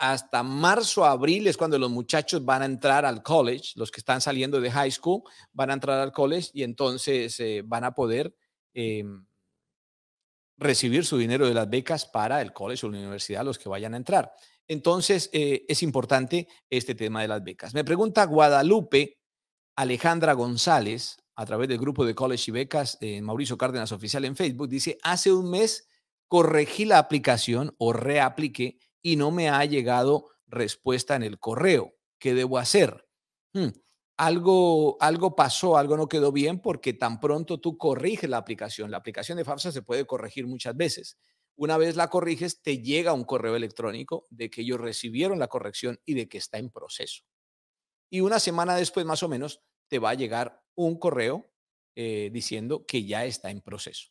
hasta marzo, abril es cuando los muchachos van a entrar al college, los que están saliendo de high school van a entrar al college y entonces eh, van a poder em, recibir su dinero de las becas para el college o la universidad, los que vayan a entrar. Entonces eh, es importante este tema de las becas. Me pregunta Guadalupe Alejandra González a través del grupo de college y becas eh, Mauricio Cárdenas Oficial en Facebook, dice, hace un mes corregí la aplicación o reapliqué y no me ha llegado respuesta en el correo. ¿Qué debo hacer? Hmm, algo, algo pasó, algo no quedó bien porque tan pronto tú corriges la aplicación. La aplicación de FAFSA se puede corregir muchas veces. Una vez la corriges, te llega un correo electrónico de que ellos recibieron la corrección y de que está en proceso. Y una semana después, más o menos, te va a llegar un correo eh, diciendo que ya está en proceso.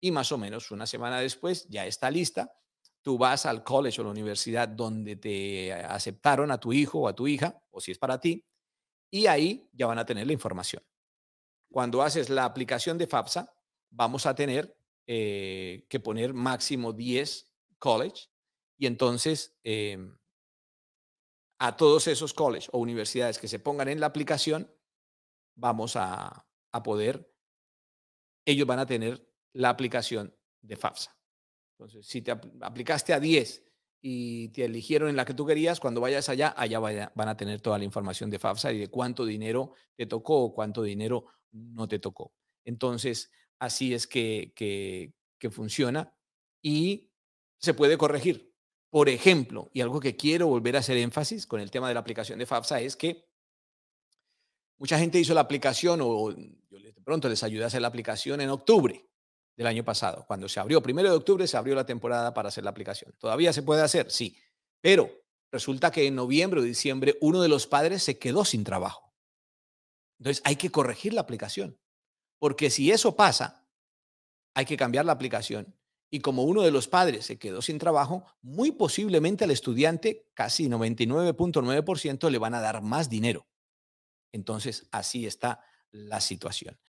Y más o menos una semana después ya está lista tú vas al college o la universidad donde te aceptaron a tu hijo o a tu hija, o si es para ti, y ahí ya van a tener la información. Cuando haces la aplicación de FAFSA, vamos a tener eh, que poner máximo 10 college y entonces em, a todos esos college o universidades que se pongan en la aplicación, vamos a, a poder, ellos van a tener la aplicación de FAFSA. Entonces, si te aplicaste a 10 y te eligieron en la que tú querías, cuando vayas allá, allá van a tener toda la información de FAFSA y de cuánto dinero te tocó o cuánto dinero no te tocó. Entonces, así es que, funciona y se puede corregir. Por ejemplo, y algo que quiero volver a hacer énfasis con el tema de la aplicación de FAFSA es que mucha gente hizo la aplicación o yo de pronto les ayudé a hacer la aplicación en octubre del año pasado. Cuando se abrió, primero de octubre, se abrió la temporada para hacer la aplicación. ¿Todavía se puede hacer? Sí. Pero resulta que en noviembre o diciembre uno de los padres se quedó sin trabajo. Entonces hay que corregir la aplicación. Porque si eso pasa, hay que cambiar la aplicación. Y como uno de los padres se quedó sin trabajo, muy posiblemente al estudiante, casi 99.9%, le van a dar más dinero. Entonces, así está la situación.